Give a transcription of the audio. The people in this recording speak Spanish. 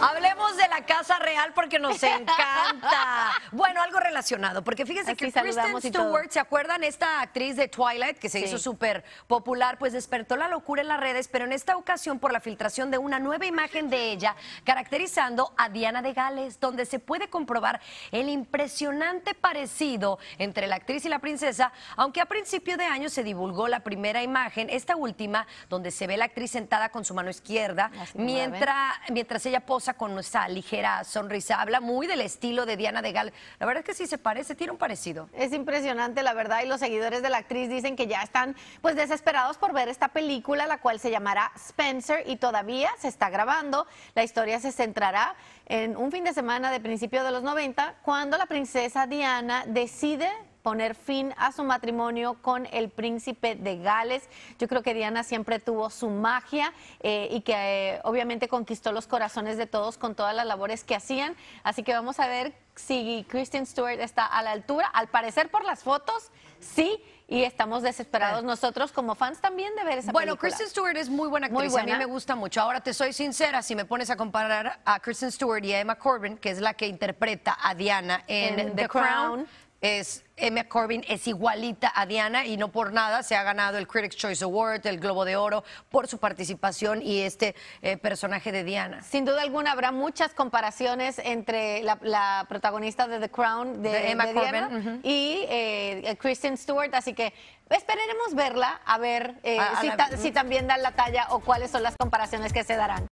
Hablemos de la Casa Real porque nos encanta. bueno, algo relacionado, porque fíjense que Kristen Stewart, ¿se acuerdan? Esta actriz de Twilight que se hizo súper popular, pues despertó la locura en las redes, pero en esta ocasión por la filtración de una nueva imagen de ella caracterizando a Diana de Gales, donde se puede comprobar el impresionante parecido entre la actriz y la princesa, aunque a principio de año se divulgó la primera imagen, esta última, donde se ve la actriz sentada con su mano izquierda, mientras, mientras ella posa con esa ligera sonrisa. Habla muy del estilo de Diana de Gal. La verdad es que sí se parece, tiene un parecido. Es impresionante, la verdad, y los seguidores de la actriz dicen que ya están pues desesperados por ver esta película, la cual se llamará Spencer y todavía se está grabando. La historia se centrará en un fin de semana de principio de los 90, cuando la princesa Diana decide poner fin a su matrimonio con el príncipe de Gales. Yo creo que Diana siempre tuvo su magia eh, y que eh, obviamente conquistó los corazones de todos con todas las labores que hacían. Así que vamos a ver si Kristen Stewart está a la altura. Al parecer por las fotos, sí y estamos desesperados ah. nosotros como fans también de ver esa bueno, película. Bueno, Kristen Stewart es muy buena actriz, a mí me gusta mucho. Ahora te soy sincera, si me pones a comparar a Kristen Stewart y a Emma Corbin, que es la que interpreta a Diana en, The, Crown es Emma Corbin es igualita a Diana y no por nada se ha ganado el Critics Choice Award, el Globo de Oro, por su participación y este eh, personaje de Diana. Sin duda alguna habrá muchas comparaciones entre la, protagonista de The Crown, de, Emma Corbin, y eh, Kristen Stewart, así que esperaremos verla a ver eh, si, si también dan la talla o cuáles son las comparaciones que se darán.